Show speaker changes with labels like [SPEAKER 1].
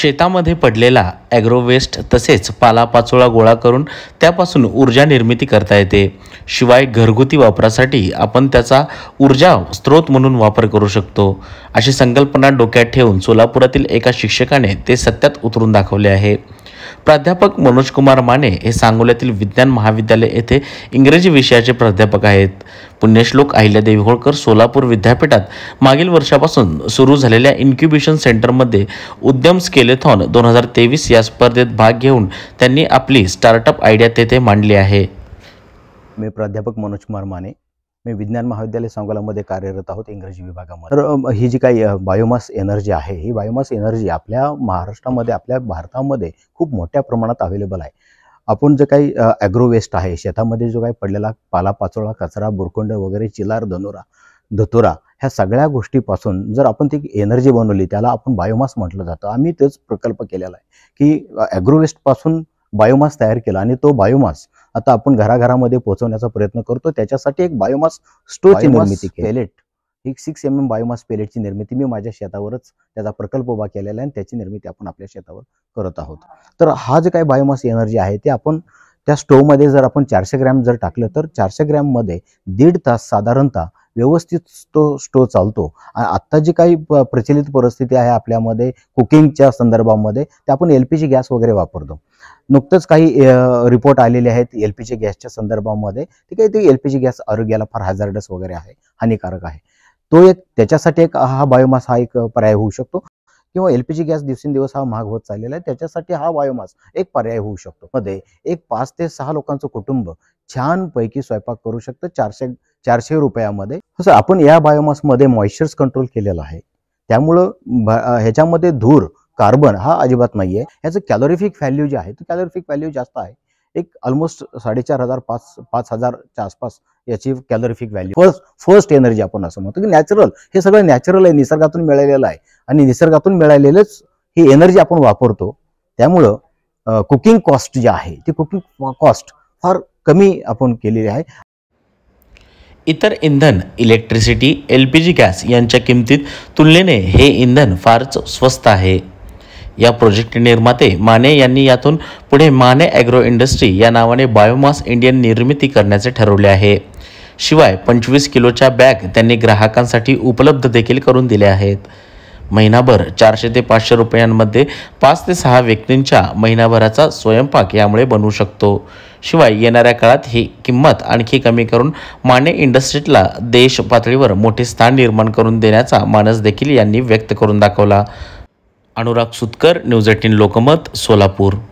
[SPEAKER 1] शेतामध्ये पडलेला ॲग्रोवेस्ट वेस्ट तसेच पालापाचोळा गोळा करून त्यापासून ऊर्जा निर्मिती करता येते शिवाय घरगुती वापरासाठी आपण त्याचा ऊर्जा स्त्रोत म्हणून वापर करू शकतो अशी संकल्पना डोक्यात ठेवून सोलापुरातील एका शिक्षकाने ते सत्यात उतरून दाखवले आहे प्राध्यापक मनोज कुमार माने हे सांगोल्यातील विज्ञान महाविद्यालय येथे इंग्रजी विषयाचे प्राध्यापक आहेत पुण्यश्लोक अहिल्यादेवी होळकर सोलापूर विद्यापीठात मागील वर्षापासून सुरू झालेल्या इन्क्युबेशन सेंटरमध्ये उद्यम स्केलेथॉन दोन हजार तेवीस या स्पर्धेत भाग घेऊन त्यांनी आपली स्टार्टअप आयडिया तेथे मांडली आहे
[SPEAKER 2] मी प्राध्यापक मनोज कुमार माने मी विज्ञान महाविद्यालय सांगोलामध्ये कार्यरत आहोत इंग्रजी विभागामध्ये तर ही जी काही बायोमास एनर्जी आहे ही बायोमास एनर्जी आपल्या महाराष्ट्रामध्ये आपल्या भारतामध्ये खूप मोठ्या प्रमाणात अवेलेबल आहे आपण जे काही ॲग्रो वेस्ट आहे शेतामध्ये जो काही पडलेला पालापाचोळा कचरा बुरकुंड वगैरे चिलार धनुरा धतुरा ह्या सगळ्या गोष्टीपासून जर आपण ती एनर्जी बनवली त्याला आपण बायोमास म्हटलं जातं आम्ही तेच प्रकल्प केलेला आहे की पासून बायोमास तयार केला आणि तो बायोमास आता आपण घराघरामध्ये पोहोचवण्याचा प्रयत्न करतो त्याच्यासाठी एक बायोमास स्टोची निर्मिती पेलेट ही सिक्स एम एम बायोमास पेलेटची निर्मिती मी माझ्या शेतावरच त्याचा प्रकल्प उभा केलेला आहे आणि त्याची निर्मिती आपण आपल्या शेतावर करत आहोत तर हा जे काही बायोमास एनर्जी आहे ते आपण त्या स्टोव्हमध्ये जर आपण चारशे ग्रॅम जर टाकलं तर चारशे मध्ये दीड तास साधारणतः व्यवस्थित तो स्टो चालतो आणि आत्ता जी काही प्रचलित परिस्थिती आहे आपल्यामध्ये कुकिंगच्या संदर्भामध्ये ते आपण एल पी जी गॅस वगैरे वापरतो नुकतंच काही रिपोर्ट आलेले आहेत एल पी जी गॅसच्या संदर्भामध्ये ते काही ते एल पी जी गॅस आरोग्याला फार डस वगैरे आहे हानिकारक आहे तो एक त्याच्यासाठी एक हा बायोमास हा एक पर्याय होऊ शकतो किंवा एलपीजी गॅस दिवसेंदिवस हा महाग होत चाललेला आहे त्याच्यासाठी हा बायोमास एक पर्याय होऊ शकतो मध्ये एक पाच ते सहा लोकांचं कुटुंब छान पैकी स्वयंपाक करू शकतं चारशे चारशे रुपयामध्ये तसं आपण या बायोमासमध्ये मॉइश्चर्स कंट्रोल केलेला आहे त्यामुळं ह्याच्यामध्ये धूर कार्बन हा अजिबात नाही आहे ह्याचं कॅलोरिफिक व्हॅल्यू जे आहे तो कॅलोरिफिक व्हॅल्यू जास्त आहे एक ऑलमोस्ट साडेचार हजार पाच पाच हजारच्या आसपास याची calorific value first first energy आपण असं म्हणतो की नॅचरल हे सगळं नॅचरल आहे निसर्गातून मिळालेलं आहे आणि निसर्गातून मिळालेलंच ही एनर्जी आपण वापरतो त्यामुळं कुकिंग कॉस्ट जी आहे ती कुकिंग
[SPEAKER 1] कॉस्ट फार कमी आपण केलेली आहे इतर इंधन electricity L P G gas यांच्या किमतीत तुलनेने हे इंधन फारच स्वस्त आहे या प्रोजेक्ट निर्माते माने यांनी यातून पुढे माने ॲग्रो इंडस्ट्री या नावाने बायोमास इंडियन निर्मिती करण्याचे ठरवले आहे शिवाय पंचवीस किलोच्या बॅग त्यांनी ग्राहकांसाठी उपलब्ध देखील करून दिल्या आहेत महिनाभर चारशे ते पाचशे रुपयांमध्ये पाच ते सहा व्यक्तींच्या महिनाभराचा स्वयंपाक यामुळे बनवू शकतो शिवाय येणाऱ्या काळात ही किंमत आणखी कमी करून माने इंडस्ट्रीतला देश पातळीवर मोठे स्थान निर्माण करून देण्याचा मानस देखील यांनी व्यक्त करून दाखवला अनुराग सुतकर न्यूज एटीन लोकमत सोलापूर